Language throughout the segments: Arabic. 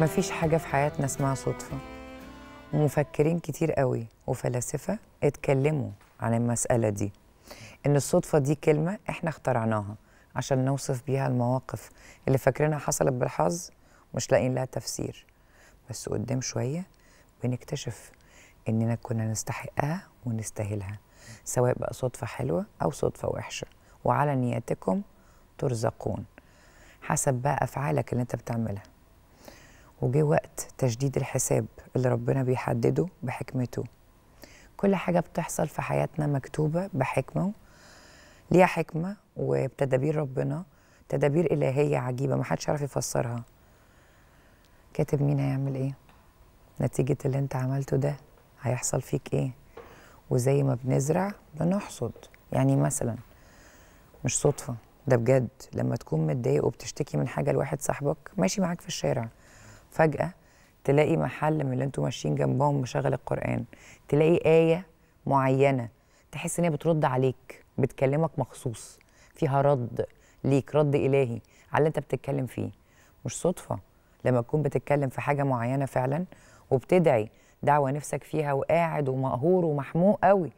مفيش حاجة في حياتنا اسمها صدفة ومفكرين كتير قوي وفلاسفة اتكلموا عن المسألة دي إن الصدفة دي كلمة إحنا اخترعناها عشان نوصف بيها المواقف اللي فاكرينها حصلت بالحظ مش لاقيين لها تفسير بس قدام شوية بنكتشف إننا كنا نستحقها ونستاهلها سواء بقى صدفة حلوة أو صدفة وحشة وعلى نياتكم ترزقون حسب بقى أفعالك اللي أنت بتعملها وجه وقت تجديد الحساب اللي ربنا بيحدده بحكمته كل حاجة بتحصل في حياتنا مكتوبة بحكمة ليها حكمة وبتدابير ربنا تدابير إلهية عجيبة محدش عارف يفسرها كاتب مين هيعمل إيه نتيجة اللي أنت عملته ده هيحصل فيك إيه وزي ما بنزرع بنحصد يعني مثلا مش صدفة ده بجد لما تكون متضايق وبتشتكي من حاجة لواحد صاحبك ماشي معاك في الشارع فجأة تلاقي محل من اللي انتوا ماشيين جنبهم مشغل القرآن تلاقي آية معينة تحس ان هي بترد عليك بتكلمك مخصوص فيها رد ليك رد إلهي على اللي انت بتتكلم فيه مش صدفة لما تكون بتتكلم في حاجة معينة فعلا وبتدعي دعوة نفسك فيها وقاعد ومقهور ومحموق قوي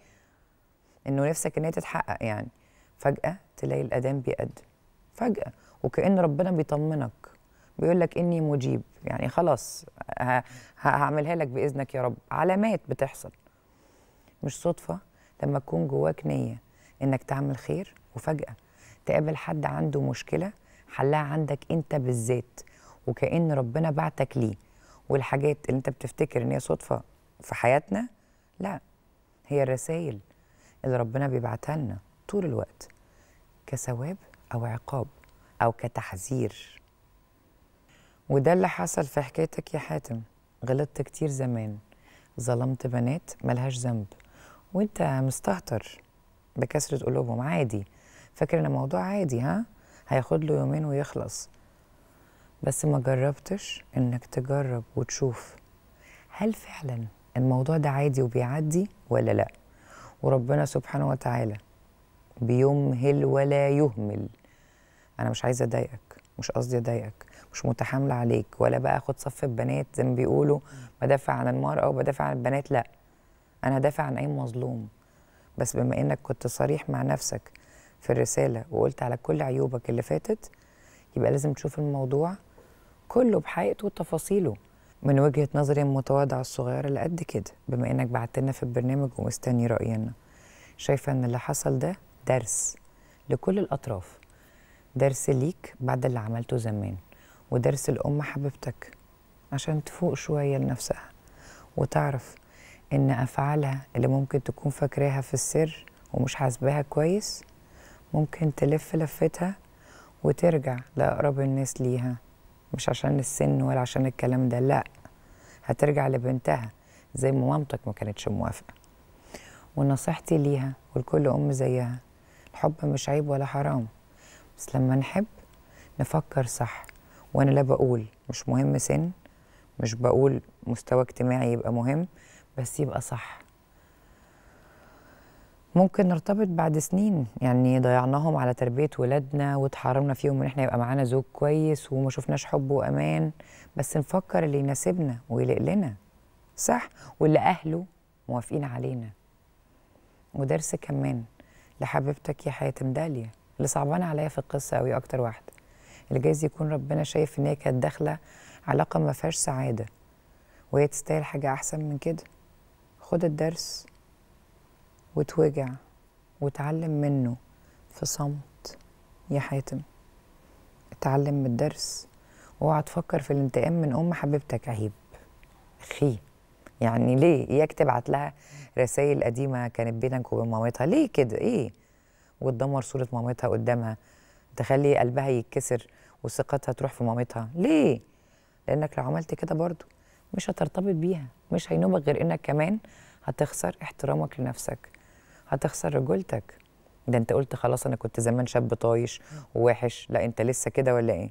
انه نفسك ان هي تتحقق يعني فجأة تلاقي الأذان بيقدم فجأة وكأن ربنا بيطمنك بيقول لك اني مجيب يعني خلاص هعملها لك باذنك يا رب علامات بتحصل مش صدفه لما تكون جواك نيه انك تعمل خير وفجاه تقابل حد عنده مشكله حلها عندك انت بالذات وكأن ربنا بعتك ليه والحاجات اللي انت بتفتكر ان هي صدفه في حياتنا لا هي الرسائل اللي ربنا بيبعتها لنا طول الوقت كثواب او عقاب او كتحذير وده اللي حصل في حكايتك يا حاتم غلطت كتير زمان ظلمت بنات ملهاش ذنب وانت مستهتر بكسرة قلوبهم عادي فاكر ان الموضوع عادي ها هياخد له يومين ويخلص بس ما جربتش انك تجرب وتشوف هل فعلا الموضوع ده عادي وبيعدي ولا لا وربنا سبحانه وتعالى بيمهل ولا يهمل انا مش عايزه اضايقك مش قصدي اضايقك مش متحامله عليك ولا بقى اخد صف البنات زي ما بيقولوا بدافع عن المراه وبدافع عن البنات لا انا دافع عن اي مظلوم بس بما انك كنت صريح مع نفسك في الرساله وقلت على كل عيوبك اللي فاتت يبقى لازم تشوف الموضوع كله بحقيقته وتفاصيله من وجهه نظري المتواضعه الصغيره اللي قد كده بما انك بعت لنا في البرنامج ومستني راينا شايفه ان اللي حصل ده درس لكل الاطراف درس ليك بعد اللي عملته زمان ودرس الأم حبيبتك عشان تفوق شوية لنفسها وتعرف إن أفعالها اللي ممكن تكون فاكراها في السر ومش حاسباها كويس ممكن تلف لفتها وترجع لأقرب الناس ليها مش عشان السن ولا عشان الكلام ده لأ هترجع لبنتها زي ما مامتك ما كانتش موافقة ونصيحتي ليها ولكل أم زيها الحب مش عيب ولا حرام بس لما نحب نفكر صح وانا لا بقول مش مهم سن مش بقول مستوى اجتماعي يبقى مهم بس يبقى صح ممكن نرتبط بعد سنين يعني ضيعناهم على تربيه ولادنا واتحرمنا فيهم ان احنا يبقى معانا زوج كويس وما شفناش حب وامان بس نفكر اللي يناسبنا ويليق لنا صح واللي اهله موافقين علينا ودرس كمان لحبيبتك يا حاتم داليا اللي صعبانه عليا في القصه قوي اكتر واحده اللي جايز يكون ربنا شايف ان هي كانت داخله علاقه ما فيهاش سعاده وهي تستاهل حاجه احسن من كده خد الدرس وتوجع وتعلم منه في صمت يا حاتم اتعلم من الدرس واوعى تفكر في الانتقام من ام حبيبتك عيب خي يعني ليه اياك تبعت لها رسائل قديمه كانت بينك وبين مامتها ليه كده ايه وتدمر صوره مامتها قدامها تخلي قلبها يتكسر وثقتها تروح في مامتها ليه لانك لو عملت كده برضو مش هترتبط بيها مش هينوبك غير انك كمان هتخسر احترامك لنفسك هتخسر رجولتك ده انت قلت خلاص انا كنت زمان شاب طايش ووحش لا انت لسه كده ولا ايه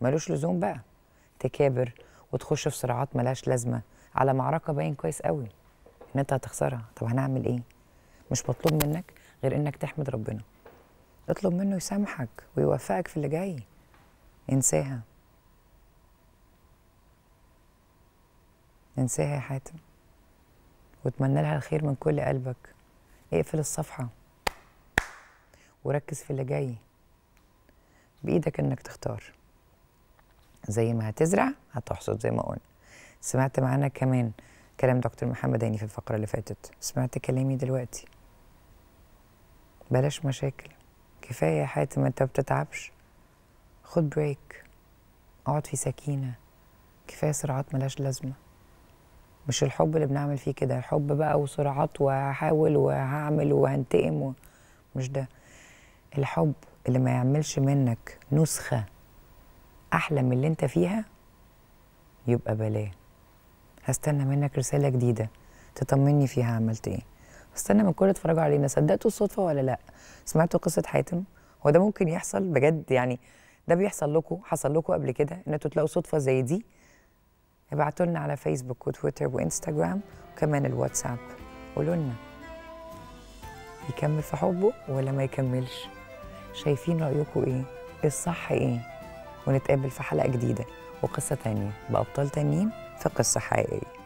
ملوش لزوم بقى تكابر وتخش في صراعات ملهاش لازمه على معركه باين كويس قوي ان انت هتخسرها طب هنعمل ايه مش مطلوب منك غير انك تحمد ربنا اطلب منه يسامحك ويوفقك في اللي جاي انساها انساها يا حاتم واتمنى لها الخير من كل قلبك اقفل الصفحة وركز في اللي جاي بإيدك إنك تختار زي ما هتزرع هتحصد زي ما قلنا سمعت معانا كمان كلام دكتور محمد هاني في الفقرة اللي فاتت سمعت كلامي دلوقتي بلاش مشاكل كفاية يا حاتم انت بتتعبش خد بريك اقعد في سكينة كفاية صراعات ملاش لازمة مش الحب اللي بنعمل فيه كده الحب بقى وصراعات وهحاول وهعمل وهنتقم و... مش ده الحب اللي ما يعملش منك نسخة أحلى من اللي أنت فيها يبقى بلاه هستنى منك رسالة جديدة تطمني فيها عملت إيه استنى من كل اتفرجوا علينا صدقتوا الصدفه ولا لا سمعتوا قصه حاتم هو ده ممكن يحصل بجد يعني ده بيحصل لكم حصل لكم قبل كده ان انتوا تلاقوا صدفه زي دي ابعتوا لنا على فيسبوك وتويتر وانستجرام وكمان الواتساب قولوا لنا يكمل في حبه ولا ما يكملش شايفين رايكم ايه, إيه الصح ايه ونتقابل في حلقه جديده وقصه تانية بابطال تانيين في قصه حقيقيه